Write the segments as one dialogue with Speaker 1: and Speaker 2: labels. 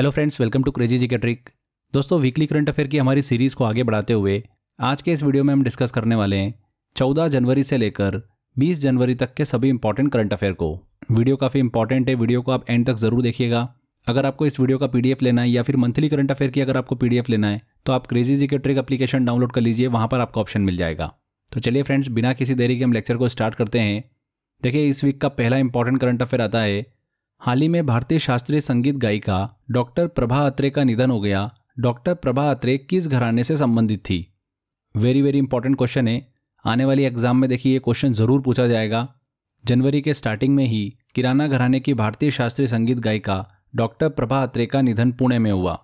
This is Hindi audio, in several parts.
Speaker 1: hello friends welcome to crazy G K trick दोस्तों वीकली करंट अफेयर की हमारी सीरीज़ को आगे बढ़ाते हुए आज के इस वीडियो में हम डिस्कस करने वाले हैं चौदह जनवरी से लेकर बीस जनवरी तक के सभी इंपॉर्टेंट करंट अफेयर को वीडियो काफ़ी इंपॉर्टेंट है वीडियो को आप एंड तक ज़रूर देखिएगा अगर आपको इस वीडियो का पीडीएफ लेना है या फिर मंथली करंट अफेयर की अगर आपको पीडीएफ लेना है तो आप crazy G K trick application download कर लीजिए वहाँ पर आपको ऑप्शन मिल जाएगा तो चलिए फ्रेंड्स बिना किसी देरी के हम लेक्चर को स्टार्ट करते हैं देखिए इस वीक का पहला इंपॉर्टेंट करंट अफेयर आता है हाल ही में भारतीय शास्त्रीय संगीत गायिका डॉक्टर प्रभा अत्रे का निधन हो गया डॉक्टर प्रभा अत्रे किस घराने से संबंधित थी वेरी वेरी इंपॉर्टेंट क्वेश्चन है आने वाली एग्जाम में देखिए ये क्वेश्चन ज़रूर पूछा जाएगा जनवरी के स्टार्टिंग में ही किराना घराने की भारतीय शास्त्रीय संगीत गायिका डॉक्टर प्रभा अत्रे का निधन पुणे में हुआ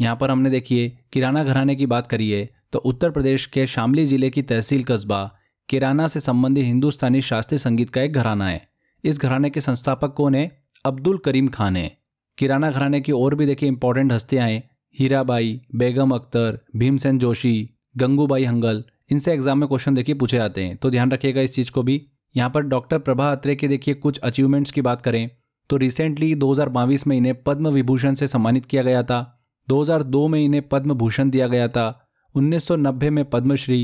Speaker 1: यहाँ पर हमने देखिए किराना घराने की बात करिए तो उत्तर प्रदेश के शामली जिले की तहसील कस्बा किराना से संबंधित हिंदुस्तानी शास्त्रीय संगीत का एक घराना है इस घराने के संस्थापक कौन है अब्दुल करीम खान हैं किराना घराने की और भी देखिए इंपॉर्टेंट हस्तियाँ हैं हीराबाई बेगम अख्तर भीमसेन जोशी गंगूबाई हंगल इनसे एग्जाम में क्वेश्चन देखिए पूछे जाते हैं तो ध्यान रखिएगा इस चीज़ को भी यहाँ पर डॉक्टर प्रभा अत्रे के देखिए कुछ अचीवमेंट्स की बात करें तो रिसेंटली दो में इन्हें पद्म विभूषण से सम्मानित किया गया था 2002 में इन्हें पद्म भूषण दिया गया था 1990 में पद्मश्री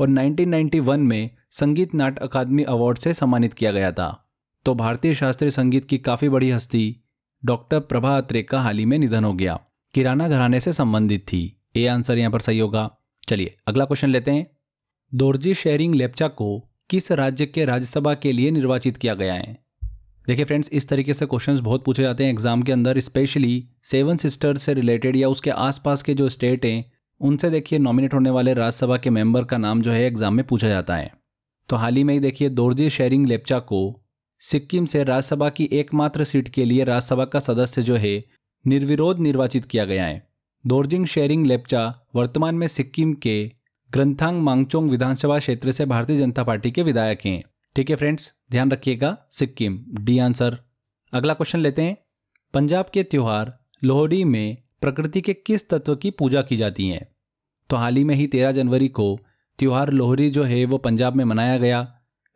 Speaker 1: और 1991 में संगीत नाट अकादमी अवार्ड से सम्मानित किया गया था तो भारतीय शास्त्रीय संगीत की काफ़ी बड़ी हस्ती डॉक्टर प्रभा अत्रे का हाल ही में निधन हो गया किराना घराने से संबंधित थी ए आंसर यहां पर सही होगा चलिए अगला क्वेश्चन लेते हैं दोर्जी शेरिंग लेपचा को किस राज्य के राज्यसभा के लिए निर्वाचित किया गया है देखिए फ्रेंड्स इस तरीके से क्वेश्चंस बहुत पूछे जाते हैं एग्जाम के अंदर स्पेशली सेवन सिस्टर्स से रिलेटेड या उसके आसपास के जो स्टेट हैं उनसे देखिए नॉमिनेट होने वाले राज्यसभा के मेंबर का नाम जो है एग्जाम में पूछा जाता है तो हाल ही में ही देखिए दोर्जी शेरिंग लेप्चा को सिक्किम से राज्यसभा की एकमात्र सीट के लिए राज्यसभा का सदस्य जो है निर्विरोध निर्वाचित किया गया है दोर्जिंग शेरिंग लेपचा वर्तमान में सिक्किम के ग्रंथांग मांगचोंग विधानसभा क्षेत्र से भारतीय जनता पार्टी के विधायक हैं ठीक है फ्रेंड्स ध्यान रखिएगा सिक्किम डी आंसर अगला क्वेश्चन लेते हैं पंजाब के त्यौहार लोहड़ी में प्रकृति के किस तत्व की पूजा की जाती है तो हाल ही में ही तेरह जनवरी को त्यौहार लोहरी जो है वो पंजाब में मनाया गया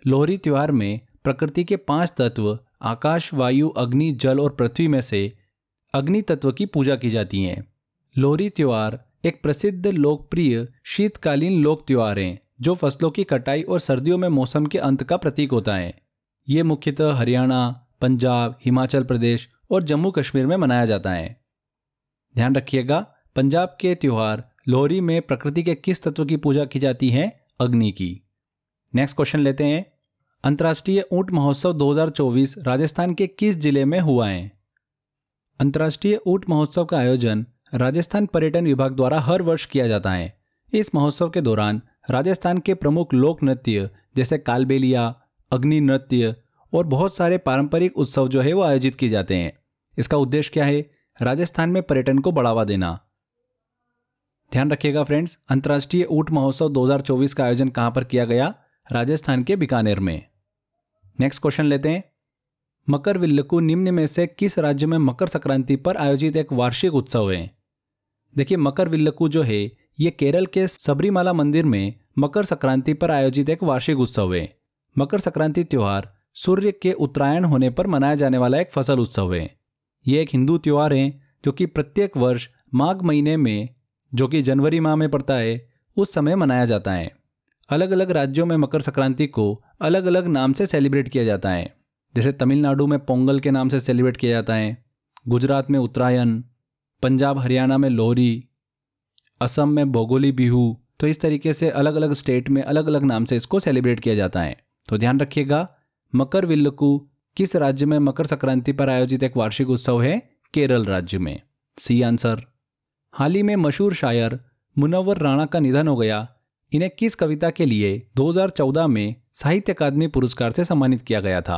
Speaker 1: लोहरी त्यौहार में प्रकृति के पांच तत्व आकाश वायु अग्नि जल और पृथ्वी में से अग्नि तत्व की पूजा की जाती है लोहरी त्यौहार एक प्रसिद्ध लोकप्रिय शीतकालीन लोक त्यौहार हैं जो फसलों की कटाई और सर्दियों में मौसम के अंत का प्रतीक होता है ये मुख्यतः हरियाणा पंजाब हिमाचल प्रदेश और जम्मू कश्मीर में मनाया जाता है ध्यान रखिएगा पंजाब के त्यौहार लोहरी में प्रकृति के किस तत्व की पूजा की जाती है अग्नि की नेक्स्ट क्वेश्चन लेते हैं अंतर्राष्ट्रीय ऊंट महोत्सव 2024 राजस्थान के किस जिले में हुआ है अंतर्राष्ट्रीय ऊंट महोत्सव का आयोजन राजस्थान पर्यटन विभाग द्वारा हर वर्ष किया जाता है इस महोत्सव के दौरान राजस्थान के प्रमुख लोक नृत्य जैसे कालबेलिया अग्नि नृत्य और बहुत सारे पारंपरिक उत्सव जो है वो आयोजित किए जाते हैं इसका उद्देश्य क्या है राजस्थान में पर्यटन को बढ़ावा देना ध्यान रखिएगा फ्रेंड्स अंतर्राष्ट्रीय ऊट महोत्सव 2024 का आयोजन कहां पर किया गया राजस्थान के बीकानेर में नेक्स्ट क्वेश्चन लेते हैं मकर विल्लकू निम्न में से किस राज्य में मकर संक्रांति पर आयोजित एक वार्षिक उत्सव है देखिए मकर विल्लकू जो है ये केरल के सबरीमाला मंदिर में मकर संक्रांति पर आयोजित एक वार्षिक उत्सव है मकर संक्रांति त्यौहार सूर्य के उत्तरायण होने पर मनाया जाने वाला एक फसल उत्सव है ये एक हिंदू त्यौहार है जो कि प्रत्येक वर्ष माघ महीने में जो कि जनवरी माह में पड़ता है उस समय मनाया जाता है अलग अलग राज्यों में मकर संक्रांति को अलग अलग नाम से सेलिब्रेट किया जाता है जैसे तमिलनाडु में पोंगल के नाम से सेलिब्रेट किया जाता है गुजरात में उत्तरायण पंजाब हरियाणा में लोहरी असम में भोगोली बिहू तो इस तरीके से अलग अलग स्टेट में अलग अलग नाम से इसको सेलिब्रेट किया जाता है तो ध्यान रखिएगा मकर विल्लकू किस राज्य में मकर संक्रांति पर आयोजित एक वार्षिक उत्सव है केरल राज्य में सी आंसर हाल ही में मशहूर शायर मुनव्वर राणा का निधन हो गया इन्हें किस कविता के लिए 2014 में साहित्य अकादमी पुरस्कार से सम्मानित किया गया था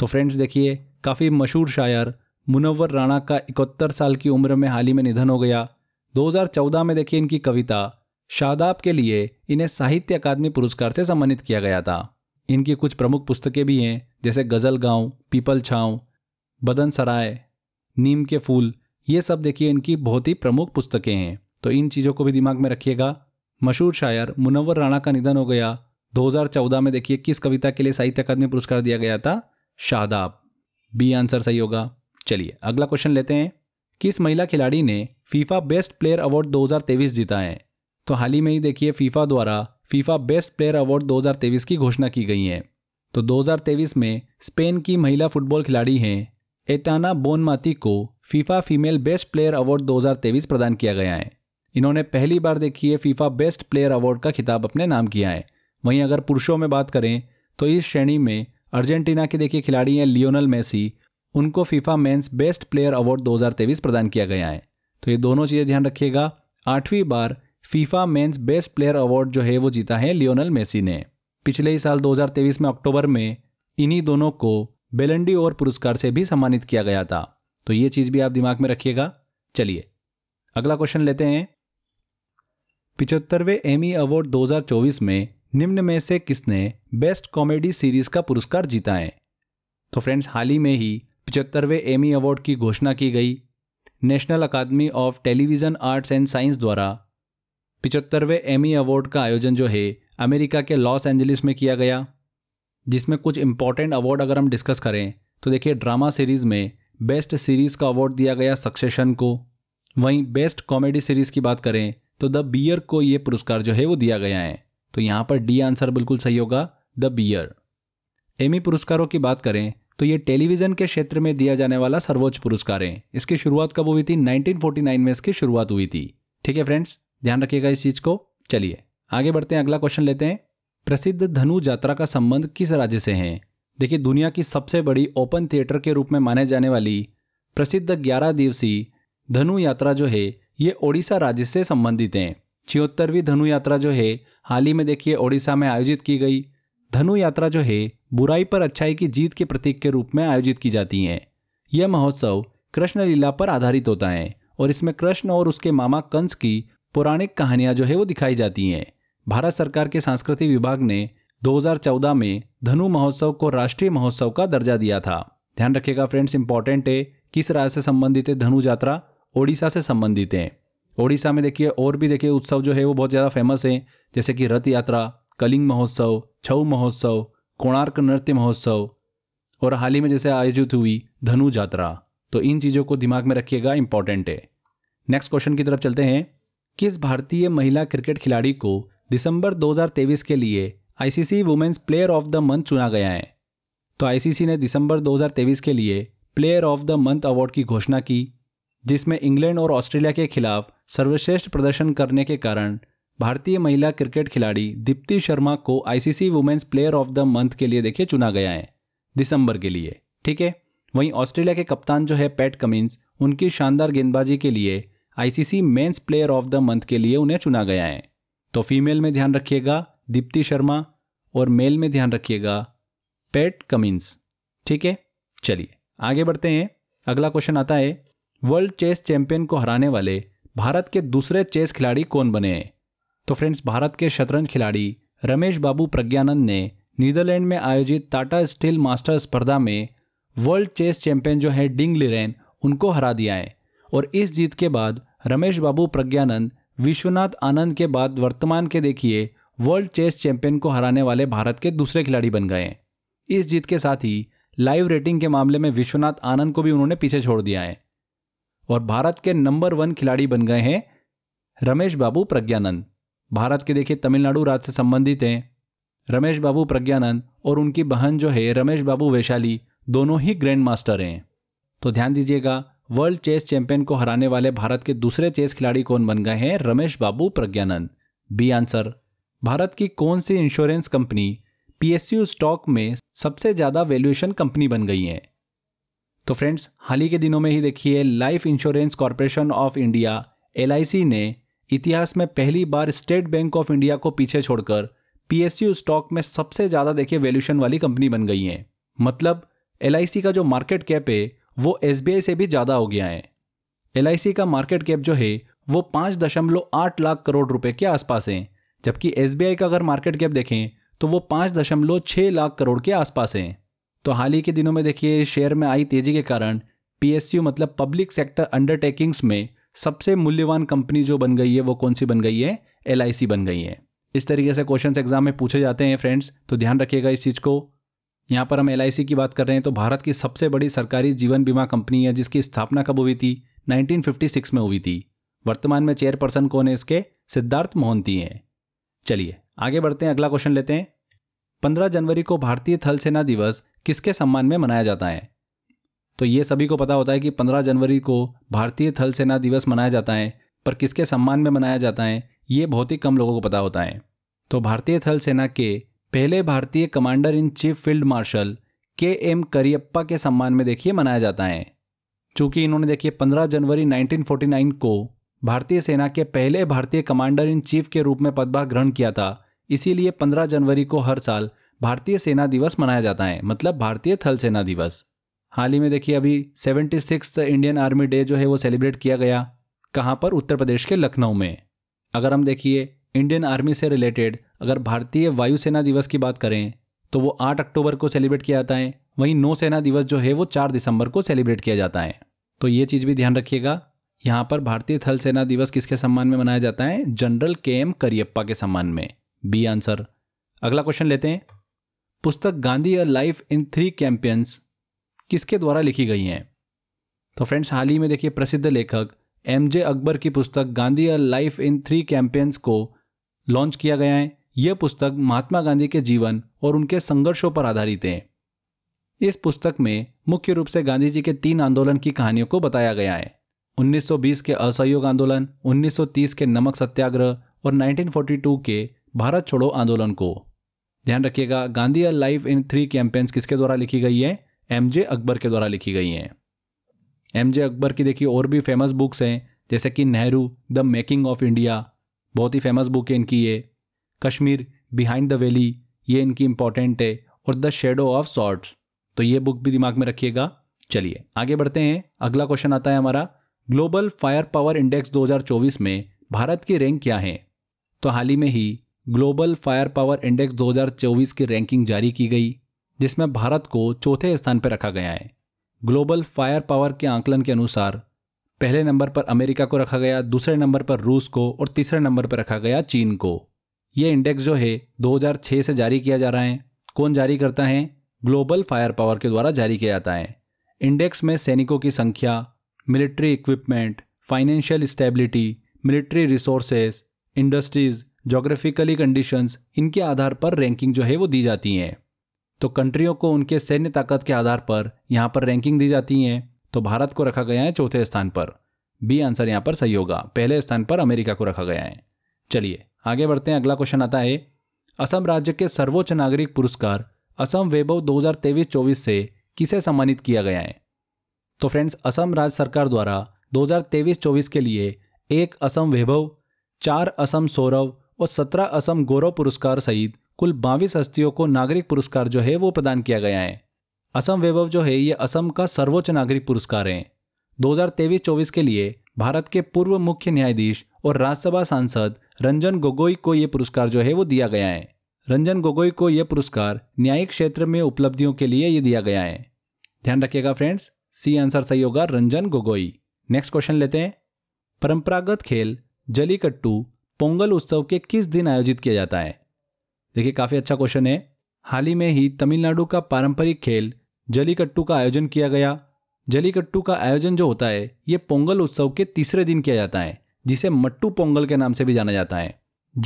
Speaker 1: तो फ्रेंड्स देखिए काफ़ी मशहूर शायर मुनव्वर राणा का इकहत्तर साल की उम्र में हाल ही में निधन हो गया 2014 में देखिए इनकी कविता शादाब के लिए इन्हें साहित्य अकादमी पुरस्कार से सम्मानित किया गया था इनकी कुछ प्रमुख पुस्तकें भी हैं जैसे गज़ल गांव पीपल छाँव बदन सराय नीम के फूल ये सब देखिए इनकी बहुत ही प्रमुख पुस्तकें हैं तो इन चीज़ों को भी दिमाग में रखिएगा मशहूर शायर मुनवर राणा का निधन हो गया 2014 में देखिए किस कविता के लिए साहित्य अकादमी पुरस्कार दिया गया था शादाब बी आंसर सही होगा चलिए अगला क्वेश्चन लेते हैं किस महिला खिलाड़ी ने फीफा बेस्ट प्लेयर अवार्ड 2023 जीता है तो हाल ही में ही देखिए फीफा द्वारा फीफा बेस्ट प्लेयर अवार्ड 2023 की घोषणा की गई है तो 2023 में स्पेन की महिला फुटबॉल खिलाड़ी हैं एटाना बोनमाती को FIFA female best player award 2023 प्रदान किया गया है इन्होंने पहली बार देखिए फीफा बेस्ट प्लेयर अवार्ड का खिताब अपने नाम किया है वहीं अगर पुरुषों में बात करें तो इस श्रेणी में अर्जेंटीना के देखिए खिलाड़ी हैं लियोनल मेसी उनको FIFA men's best player award दो प्रदान किया गया है तो ये दोनों चीज़ें ध्यान रखिएगा आठवीं बार FIFA men's best player award जो है वो जीता है लियोनल मेसी ने पिछले ही साल 2023 में अक्टूबर में इन्हीं दोनों को बेलंडी और पुरस्कार से भी सम्मानित किया गया था तो ये चीज़ भी आप दिमाग में रखिएगा चलिए अगला क्वेश्चन लेते हैं पिचहत्तरवें एमी अवार्ड 2024 में निम्न में से किसने बेस्ट कॉमेडी सीरीज का पुरस्कार जीता है तो फ्रेंड्स हाल ही में ही पिचहत्तरवें एमी अवार्ड की घोषणा की गई national academy of television arts and science द्वारा पिचहत्तरवें एमी अवार्ड का आयोजन जो है अमेरिका के लॉस एंजलिस में किया गया जिसमें कुछ इंपॉर्टेंट अवार्ड अगर हम डिस्कस करें तो देखिए ड्रामा सीरीज़ में बेस्ट सीरीज़ का अवार्ड दिया गया सक्सेशन को वहीं बेस्ट कॉमेडी सीरीज़ की बात करें तो द बियर को यह पुरस्कार जो है वो दिया गया है तो यहां पर डी आंसर बिल्कुल सही होगा द बियर एमी पुरस्कारों की बात करें तो ये टेलीविजन के क्षेत्र में दिया जाने वाला सर्वोच्च पुरस्कार है इसकी शुरुआत कब हुई थी 1949 में इसकी शुरुआत हुई थी ठीक है फ्रेंड्स ध्यान रखिएगा इस चीज को चलिए आगे बढ़ते हैं अगला क्वेश्चन लेते हैं प्रसिद्ध धनु यात्रा का संबंध किस राज्य से है देखिए दुनिया की सबसे बड़ी ओपन थिएटर के रूप में माने जाने वाली प्रसिद्ध ग्यारह दिवसीय धनु यात्रा जो है ये ओडिशा राज्य से संबंधित हैं छिहत्तरवीं धनु यात्रा जो है हाल ही में देखिए ओडिशा में आयोजित की गई धनु यात्रा जो है बुराई पर अच्छाई की जीत के प्रतीक के रूप में आयोजित की जाती है यह महोत्सव कृष्ण लीला पर आधारित होता है और इसमें कृष्ण और उसके मामा कंस की पौराणिक कहानियां जो है वो दिखाई जाती हैं भारत सरकार के सांस्कृतिक विभाग ने 2014 में धनु महोत्सव को राष्ट्रीय महोत्सव का दर्जा दिया था ध्यान रखिएगा फ्रेंड्स इंपॉर्टेंट है किस राज्य से संबंधित है धनु यात्रा ओडिशा से संबंधित हैं ओडिशा में देखिए और भी देखिए उत्सव जो है वो बहुत ज़्यादा फेमस है जैसे कि रथ यात्रा कलिंग महोत्सव छऊ महोत्सव कोणार्क नृत्य महोत्सव और हाल ही में जैसे आयोजित हुई धनु यात्रा तो इन चीज़ों को दिमाग में रखिएगा इंपॉर्टेंट है नेक्स्ट क्वेश्चन की तरफ चलते हैं किस भारतीय महिला क्रिकेट खिलाड़ी को दिसंबर 2023 के लिए ICC women's player of the month चुना गया है तो आईसीसी ने दिसंबर 2023 के लिए player of the month award की घोषणा की जिसमें इंग्लैंड और ऑस्ट्रेलिया के खिलाफ सर्वश्रेष्ठ प्रदर्शन करने के कारण भारतीय महिला क्रिकेट खिलाड़ी दीप्ति शर्मा को ICC women's player of the month के लिए देखिए चुना गया है दिसंबर के लिए ठीक है वहीं ऑस्ट्रेलिया के कप्तान जो है पैट कमिंस उनकी शानदार गेंदबाजी के लिए ICC men's player of the month के लिए उन्हें चुना गया है तो फीमेल में ध्यान रखिएगा दीप्ति शर्मा और मेल में ध्यान रखिएगा पैट कमिंस ठीक है चलिए आगे बढ़ते हैं अगला क्वेश्चन आता है वर्ल्ड चेस चैंपियन को हराने वाले भारत के दूसरे चेस खिलाड़ी कौन बने तो फ्रेंड्स भारत के शतरंज खिलाड़ी रमेश बाबू प्रज्ञानंद ने नीदरलैंड में आयोजित टाटा स्टील मास्टर स्पर्धा में वर्ल्ड चेस चैंपियन जो है डिंग लिरेन उनको हरा दिया है और इस जीत के बाद रमेश बाबू प्रज्ञानंद विश्वनाथ आनंद के बाद वर्तमान के देखिए वर्ल्ड चेस चैंपियन को हराने वाले भारत के दूसरे खिलाड़ी बन गए हैं इस जीत के साथ ही लाइव रेटिंग के मामले में विश्वनाथ आनंद को भी उन्होंने पीछे छोड़ दिया है और भारत के नंबर वन खिलाड़ी बन गए हैं रमेश बाबू प्रज्ञानंद भारत के देखिए तमिलनाडु राज्य से संबंधित हैं रमेश बाबू प्रज्ञानंद और उनकी बहन जो है रमेश बाबू वैशाली दोनों ही ग्रैंड मास्टर हैं तो ध्यान दीजिएगा वर्ल्ड चेस चैंपियन को हराने वाले भारत के दूसरे चेस खिलाड़ी कौन बन गए हैं रमेश बाबू प्रज्ञानंद बी आंसर भारत की कौन सी इंश्योरेंस कंपनी पीएसयू स्टॉक में सबसे ज़्यादा वैल्यूएशन कंपनी बन गई है तो फ्रेंड्स हाल ही के दिनों में ही देखिए life insurance corporation of India L ने इतिहास में पहली बार स्टेट बैंक ऑफ इंडिया को पीछे छोड़कर पीएसयू स्टॉक में सबसे ज़्यादा देखिए वैल्यूशन वाली कंपनी बन गई है मतलब एल का जो मार्केट कैप है वो एस से भी ज़्यादा हो गया है एल का मार्केट कैप जो है वो पाँच दशमलव आठ लाख करोड़ रुपए के आसपास है जबकि एस का अगर मार्केट कैप देखें तो वो पाँच दशमलव छः लाख करोड़ के आसपास है तो हाल ही के दिनों में देखिए शेयर में आई तेजी के कारण पीएसयू मतलब पब्लिक सेक्टर अंडरटेकिंग्स में सबसे मूल्यवान कंपनी जो बन गई है वो कौन सी बन गई है एल बन गई है इस तरीके से क्वेश्चन एग्जाम में पूछे जाते हैं फ्रेंड्स तो ध्यान रखिएगा इस चीज़ को यहाँ पर हम एल की बात कर रहे हैं तो भारत की सबसे बड़ी सरकारी जीवन बीमा कंपनी है जिसकी स्थापना कब हुई थी 1956 में हुई थी वर्तमान में चेयरपर्सन कौन है इसके सिद्धार्थ मोहंती हैं चलिए आगे बढ़ते हैं अगला क्वेश्चन लेते हैं 15 जनवरी को भारतीय थल सेना दिवस किसके सम्मान में मनाया जाता है तो ये सभी को पता होता है कि 15 जनवरी को भारतीय थल सेना दिवस मनाया जाता है पर किसके सम्मान में मनाया जाता है ये बहुत ही कम लोगों को पता होता है तो भारतीय थल सेना के पहले भारतीय commander in chief field marshal K M Cariappa के सम्मान में देखिए मनाया जाता है चूंकि इन्होंने देखिए 15 जनवरी 1949 को भारतीय सेना के पहले भारतीय कमांडर इन चीफ के रूप में पदभार ग्रहण किया था इसीलिए 15 जनवरी को हर साल भारतीय सेना दिवस मनाया जाता है मतलब भारतीय थल सेना दिवस हाल ही में देखिए अभी seventy six Indian army day जो है वो सेलिब्रेट किया गया कहाँ पर उत्तर प्रदेश के लखनऊ में अगर हम देखिए इंडियन आर्मी से रिलेटेड अगर भारतीय वायुसेना दिवस की बात करें तो वो 8 अक्टूबर को सेलिब्रेट किया जाता है वहीं नौसेना दिवस जो है वो 4 दिसंबर को सेलिब्रेट किया जाता है तो ये चीज़ भी ध्यान रखिएगा यहाँ पर भारतीय थल सेना दिवस किसके सम्मान में मनाया जाता है जनरल के एम करियप्पा के सम्मान में बी आंसर अगला क्वेश्चन लेते हैं पुस्तक Gandhi a life in three campaigns किसके द्वारा लिखी गई हैं तो फ्रेंड्स हाल ही में देखिए प्रसिद्ध लेखक एम जे अकबर की पुस्तक Gandhi a life in three campaigns को लॉन्च किया गया है यह पुस्तक महात्मा गांधी के जीवन और उनके संघर्षों पर आधारित है इस पुस्तक में मुख्य रूप से गांधी जी के तीन आंदोलन की कहानियों को बताया गया है 1920 के असहयोग आंदोलन 1930 के नमक सत्याग्रह और 1942 के भारत छोड़ो आंदोलन को ध्यान रखिएगा Gandhi a life in three campaigns किसके द्वारा लिखी गई है एम जे अकबर के द्वारा लिखी गई हैं एम जे अकबर की देखिए और भी फेमस बुक्स हैं जैसे कि Nehru the making of India बहुत ही फेमस बुक है इनकी ये कश्मीर बिहाइंड द वैली ये इनकी इंपॉर्टेंट है और द शेडो ऑफ सॉर्ट्स तो ये बुक भी दिमाग में रखिएगा चलिए आगे बढ़ते हैं अगला क्वेश्चन आता है हमारा ग्लोबल फायर पावर इंडेक्स 2024 में भारत की रैंक क्या है तो हाल ही में ही ग्लोबल फायर पावर इंडेक्स 2024 की रैंकिंग जारी की गई जिसमें भारत को चौथे स्थान पर रखा गया है ग्लोबल फायर पावर के आंकलन के अनुसार पहले नंबर पर अमेरिका को रखा गया दूसरे नंबर पर रूस को और तीसरे नंबर पर रखा गया चीन को ये इंडेक्स जो है 2006 से जारी किया जा रहा है कौन जारी करता है ग्लोबल फायर पावर के द्वारा जारी किया जाता है इंडेक्स में सैनिकों की संख्या military equipment financial stability military resources industries geographically conditions इनके आधार पर रैंकिंग जो है वो दी जाती हैं तो कंट्रियों को उनके सैन्य ताकत के आधार पर यहाँ पर रैंकिंग दी जाती हैं तो भारत को रखा गया है चौथे स्थान पर बी आंसर यहाँ पर सही होगा पहले स्थान पर अमेरिका को रखा गया है चलिए आगे बढ़ते हैं अगला क्वेश्चन आता है असम राज्य के सर्वोच्च नागरिक पुरस्कार असम वैभव दो हजार से किसे सम्मानित किया गया है तो फ्रेंड्स असम राज्य सरकार द्वारा दो हजार के लिए एक असम वैभव चार असम सौरव और सत्रह असम गौरव पुरस्कार सहित कुल बाईस हस्तियों को नागरिक पुरस्कार जो है वो प्रदान किया गया है असम वैभव जो है ये असम का सर्वोच्च नागरिक पुरस्कार है 2023-24 के लिए भारत के पूर्व मुख्य न्यायाधीश और राज्यसभा सांसद रंजन गोगोई को यह पुरस्कार जो है वो दिया गया है रंजन गोगोई को यह पुरस्कार न्यायिक क्षेत्र में उपलब्धियों के लिए ये दिया गया है ध्यान रखिएगा फ्रेंड्स सी आंसर सही होगा रंजन गोगोई नेक्स्ट क्वेश्चन लेते हैं परंपरागत खेल जलीकट्टू पोंगल उत्सव के किस दिन आयोजित किया जाता है देखिए काफ़ी अच्छा क्वेश्चन है हाल ही में ही तमिलनाडु का पारंपरिक खेल जलीकट्टू का आयोजन किया गया जलीकट्टू का आयोजन जो होता है ये पोंगल उत्सव के तीसरे दिन किया जाता है जिसे मट्टू पोंगल के नाम से भी जाना जाता है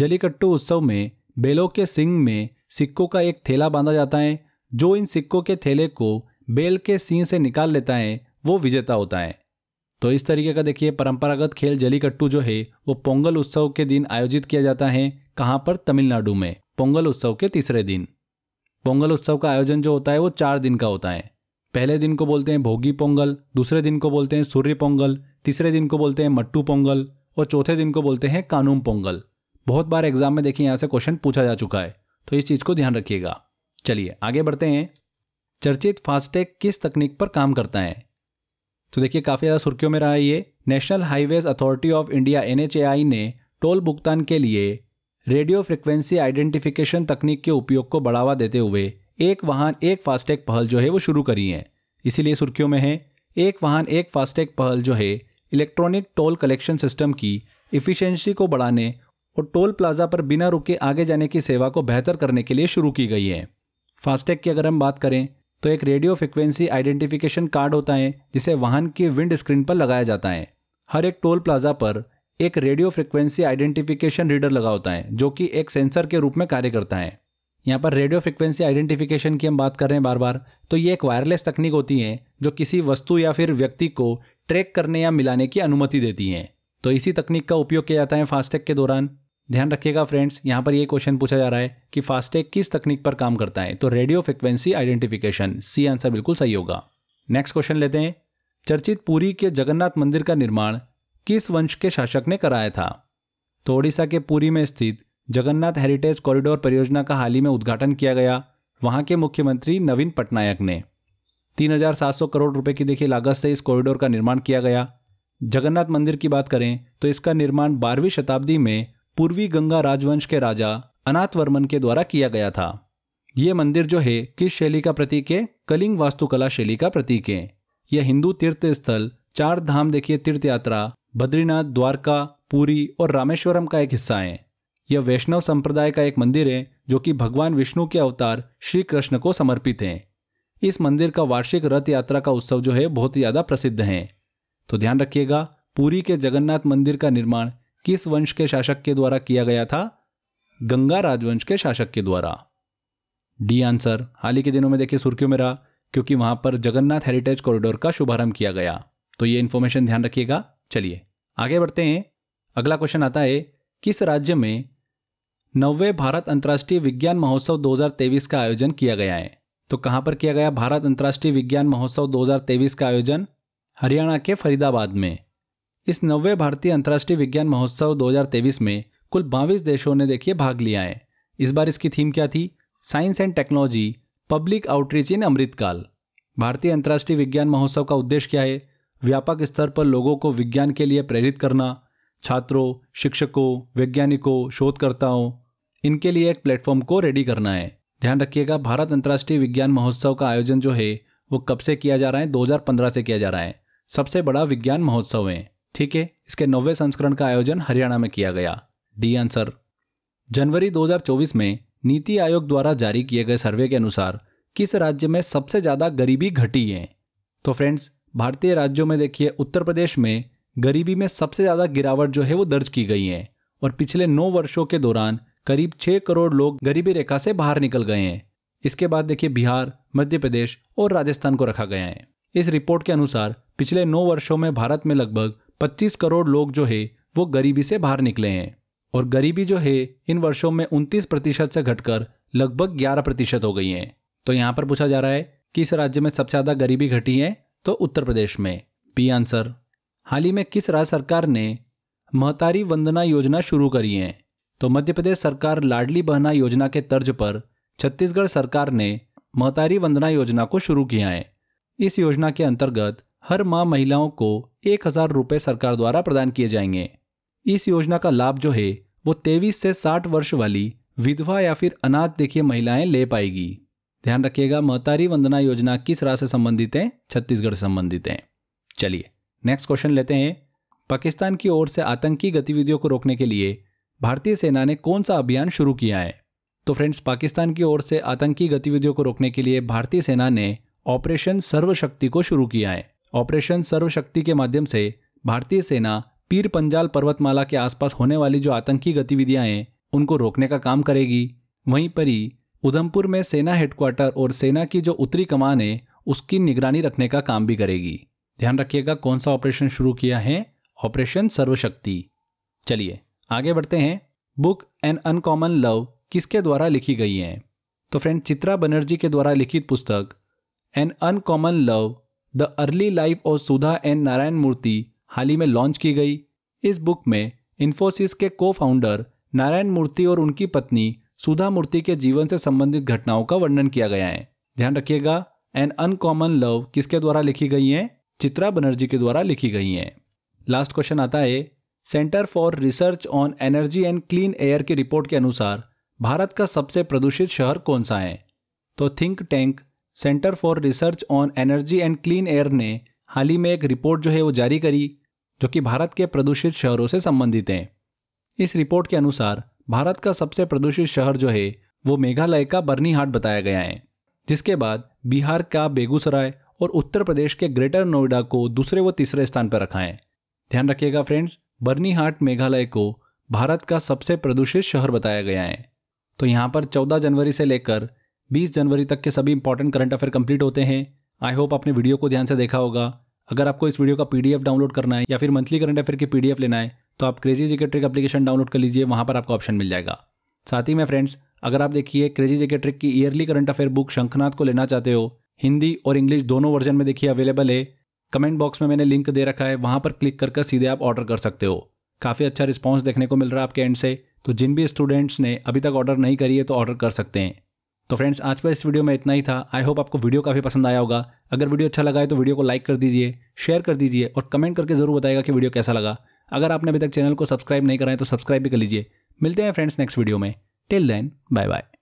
Speaker 1: जलीकट्टू उत्सव में बेलों के सिंग में सिक्कों का एक थैला बांधा जाता है जो इन सिक्कों के थैले को बेल के सिंह से निकाल लेता है वो विजेता होता है तो इस तरीके का देखिए परंपरागत खेल जलीकट्टू जो है वो पोंगल उत्सव के दिन आयोजित किया जाता है कहाँ पर तमिलनाडु में पोंगल उत्सव के तीसरे दिन पोंगल उत्सव का आयोजन जो होता है वो चार दिन का होता है पहले दिन को बोलते हैं भोगी पोंगल दूसरे दिन को बोलते हैं सूर्य पोंगल तीसरे दिन को बोलते हैं मट्टू पोंगल और चौथे दिन को बोलते हैं कानूम पोंगल बहुत बार एग्जाम में देखिए यहाँ से क्वेश्चन पूछा जा चुका है तो इस चीज़ को ध्यान रखिएगा चलिए आगे बढ़ते हैं चर्चित फास्टैग किस तकनीक पर काम करता है तो देखिए काफ़ी ज़्यादा सुर्खियों में रहा ये national highways authority of India N ने टोल भुगतान के लिए रेडियो फ्रिक्वेंसी आइडेंटिफिकेशन तकनीक के उपयोग को बढ़ावा देते हुए एक वाहन एक फास्टैग पहल जो है वो शुरू करी है इसीलिए सुर्खियों में है एक वाहन एक फास्टैग पहल जो है इलेक्ट्रॉनिक टोल कलेक्शन सिस्टम की इफिशेंसी को बढ़ाने और टोल प्लाजा पर बिना रुके आगे जाने की सेवा को बेहतर करने के लिए शुरू की गई है फास्टैग की अगर हम बात करें तो एक रेडियो फ्रिक्वेंसी आइडेंटिफिकेशन कार्ड होता है जिसे वाहन की विंड स्क्रीन पर लगाया जाता है हर एक टोल प्लाजा पर एक रेडियो फ्रिक्वेंसी आइडेंटिफिकेशन रीडर लगा होता है जो कि एक सेंसर के रूप में कार्य करता है यहाँ पर रेडियो फ्रिक्वेंसी आइडेंटिफिकेशन की हम बात कर रहे हैं बार बार तो ये एक वायरलेस तकनीक होती है जो किसी वस्तु या फिर व्यक्ति को ट्रैक करने या मिलाने की अनुमति देती है तो इसी तकनीक का उपयोग किया जाता है फास्टैग के दौरान ध्यान रखिएगा फ्रेंड्स यहाँ पर ये क्वेश्चन पूछा जा रहा है कि फास्टैग किस तकनीक पर काम करता है तो radio frequency identification C answer बिल्कुल सही होगा नेक्स्ट क्वेश्चन लेते हैं चर्चित पुरी के जगन्नाथ मंदिर का निर्माण किस वंश के शासक ने कराया था तो ओडिशा के पुरी में स्थित जगन्नाथ हेरिटेज कॉरिडोर परियोजना का हाल ही में उद्घाटन किया गया वहाँ के मुख्यमंत्री नवीन पटनायक ने 3,700 करोड़ रुपए की देखिए लागत से इस कॉरिडोर का निर्माण किया गया जगन्नाथ मंदिर की बात करें तो इसका निर्माण बारहवीं शताब्दी में पूर्वी गंगा राजवंश के राजा अनाथवर्मन के द्वारा किया गया था यह मंदिर जो है किस शैली का प्रतीक है कलिंग वास्तुकला शैली का प्रतीक है यह हिंदू तीर्थ स्थल चार धाम देखिए तीर्थ यात्रा बद्रीनाथ द्वारका पुरी और रामेश्वरम का एक हिस्सा है यह वैष्णव संप्रदाय का एक मंदिर है जो कि भगवान विष्णु के अवतार श्री कृष्ण को समर्पित है इस मंदिर का वार्षिक रथ यात्रा का उत्सव जो है बहुत ही ज़्यादा प्रसिद्ध है तो ध्यान रखिएगा पुरी के जगन्नाथ मंदिर का निर्माण किस वंश के शासक के द्वारा किया गया था गंगा राजवंश के शासक के द्वारा डी आंसर हाल ही के दिनों में देखिए सुर्खियों में रहा क्योंकि वहां पर जगन्नाथ हेरिटेज कॉरिडोर का शुभारंभ किया गया तो ये इन्फॉर्मेशन ध्यान रखिएगा चलिए आगे बढ़ते हैं अगला क्वेश्चन आता है किस राज्य में नवे भारत अंतर्राष्ट्रीय विज्ञान महोत्सव 2023 का आयोजन किया गया है तो कहां पर किया गया भारत अंतर्राष्ट्रीय विज्ञान महोत्सव 2023 का आयोजन हरियाणा के फरीदाबाद में इस नवे भारतीय अंतर्राष्ट्रीय विज्ञान महोत्सव 2023 में कुल बाईस देशों ने देखिए भाग लिया है इस बार इसकी थीम क्या थी science and technology public outreach in Amritkaal भारतीय अंतर्राष्ट्रीय विज्ञान महोत्सव का उद्देश्य क्या है व्यापक स्तर पर लोगों को विज्ञान के लिए प्रेरित करना छात्रों शिक्षकों वैज्ञानिकों शोधकर्ताओं इनके लिए एक प्लेटफॉर्म को रेडी करना है ध्यान रखिएगा भारत अंतर्राष्ट्रीय विज्ञान महोत्सव का आयोजन जो है वो कब से किया जा रहा है 2015 से किया जा रहा है सबसे बड़ा विज्ञान महोत्सव है ठीक है इसके नौवे संस्करण का आयोजन हरियाणा में किया गया डी आंसर जनवरी 2024 में नीति आयोग द्वारा जारी किए गए सर्वे के अनुसार किस राज्य में सबसे ज़्यादा गरीबी घटी है तो फ्रेंड्स भारतीय राज्यों में देखिए उत्तर प्रदेश में गरीबी में सबसे ज़्यादा गिरावट जो है वो दर्ज की गई है और पिछले नौ वर्षों के दौरान करीब छह करोड़ लोग गरीबी रेखा से बाहर निकल गए हैं इसके बाद देखिए बिहार मध्य प्रदेश और राजस्थान को रखा गया है इस रिपोर्ट के अनुसार पिछले नौ वर्षों में भारत में लगभग पच्चीस करोड़ लोग जो है वो गरीबी से बाहर निकले हैं और गरीबी जो है इन वर्षों में उनतीस प्रतिशत से घटकर लगभग ग्यारह प्रतिशत हो गई है तो यहाँ पर पूछा जा रहा है किस राज्य में सबसे ज़्यादा गरीबी घटी है तो उत्तर प्रदेश में बी आंसर हाल ही में किस राज्य सरकार ने महतारी वंदना योजना शुरू करी है तो मध्य प्रदेश सरकार लाडली बहना योजना के तर्ज पर छत्तीसगढ़ सरकार ने महतारी वंदना योजना को शुरू किया है इस योजना के अंतर्गत हर माह महिलाओं को एक हजार रुपये सरकार द्वारा प्रदान किए जाएंगे इस योजना का लाभ जो है वो तेईस से साठ वर्ष वाली विधवा या फिर अनाथ देखिए महिलाएं ले पाएगी ध्यान रखिएगा महतारी वंदना योजना किस राज्य से संबंधित है छत्तीसगढ़ से संबंधित है चलिए नेक्स्ट क्वेश्चन लेते हैं पाकिस्तान की ओर से आतंकी गतिविधियों को रोकने के लिए भारतीय सेना ने कौन सा अभियान शुरू किया है तो फ्रेंड्स पाकिस्तान की ओर से आतंकी गतिविधियों को रोकने के लिए भारतीय सेना ने ऑपरेशन सर्वशक्ति को शुरू किया है ऑपरेशन सर्वशक्ति के माध्यम से भारतीय सेना पीर पंजाल पर्वतमाला के आसपास होने वाली जो आतंकी गतिविधियां हैं उनको रोकने का काम करेगी वहीं पर ही उधमपुर में सेना हेडक्वार्टर और सेना की जो उत्तरी कमान है उसकी निगरानी रखने का काम भी करेगी ध्यान रखिएगा कौन सा ऑपरेशन शुरू किया है ऑपरेशन सर्वशक्ति चलिए आगे बढ़ते हैं बुक एन अनकॉमन लव किसके द्वारा लिखी गई है तो फ्रेंड चित्रा बनर्जी के द्वारा लिखित पुस्तक an uncommon love the early life of Sudha N Narayana Murthy हाल ही में लॉन्च की गई इस बुक में इन्फोसिस के को फाउंडर नारायण मूर्ति और उनकी पत्नी सुधा मूर्ति के जीवन से संबंधित घटनाओं का वर्णन किया गया है ध्यान रखिएगा एन अनकॉमन लव किसके द्वारा लिखी गई है चित्रा बनर्जी के द्वारा लिखी गई है लास्ट क्वेश्चन आता है centre for research on energy and clean air की रिपोर्ट के अनुसार भारत का सबसे प्रदूषित शहर कौन सा है तो think tank centre for research on energy and clean air ने हाल ही में एक रिपोर्ट जो है वो जारी करी जो कि भारत के प्रदूषित शहरों से संबंधित है इस रिपोर्ट के अनुसार भारत का सबसे प्रदूषित शहर जो है वो मेघालय का बर्नीहाट बताया गया है जिसके बाद बिहार का बेगूसराय और उत्तर प्रदेश के ग्रेटर नोएडा को दूसरे व तीसरे स्थान पर रखा है ध्यान रखिएगा फ्रेंड्स बर्नीहाट मेघालय को भारत का सबसे प्रदूषित शहर बताया गया है तो यहाँ पर 14 जनवरी से लेकर 20 जनवरी तक के सभी इंपॉर्टेंट करंट अफेयर कंप्लीट होते हैं आई होप आपने वीडियो को ध्यान से देखा होगा अगर आपको इस वीडियो का पीडीएफ डाउनलोड करना है या फिर मंथली करंट अफेयर की पीडीएफ लेना है तो आप crazy GK trick application download कर लीजिए वहाँ पर आपको ऑप्शन मिल जाएगा साथ ही में फ्रेंड्स अगर आप देखिए क्रेजी जेके ट्रिक की yearly current affair book Shankhnath को लेना चाहते हो हिंदी और इंग्लिश दोनों वर्जन में देखिए अवेलेबल है कमेंट बॉक्स में मैंने लिंक दे रखा है वहाँ पर क्लिक कर सीधे आप ऑर्डर कर सकते हो काफ़ी अच्छा रिस्पॉन्स देखने को मिल रहा है आपके एंड से तो जिन भी स्टूडेंट्स ने अभी तक ऑर्डर नहीं करी है तो ऑर्डर कर सकते हैं तो फ्रेंड्स आज का इस वीडियो में इतना ही था आई होप आपको वीडियो काफ़ी पसंद आया होगा अगर वीडियो अच्छा लगा है तो वीडियो को लाइक कर दीजिए शेयर कर दीजिए और कमेंट करके ज़रूर बताएगा कि वीडियो कैसा लगा अगर आपने अभी तक चैनल को सब्सक्राइब नहीं कराएं तो सब्सक्राइब भी कर लीजिए मिलते हैं फ्रेंड्स नेक्स्ट वीडियो में टिल देन बाय बाय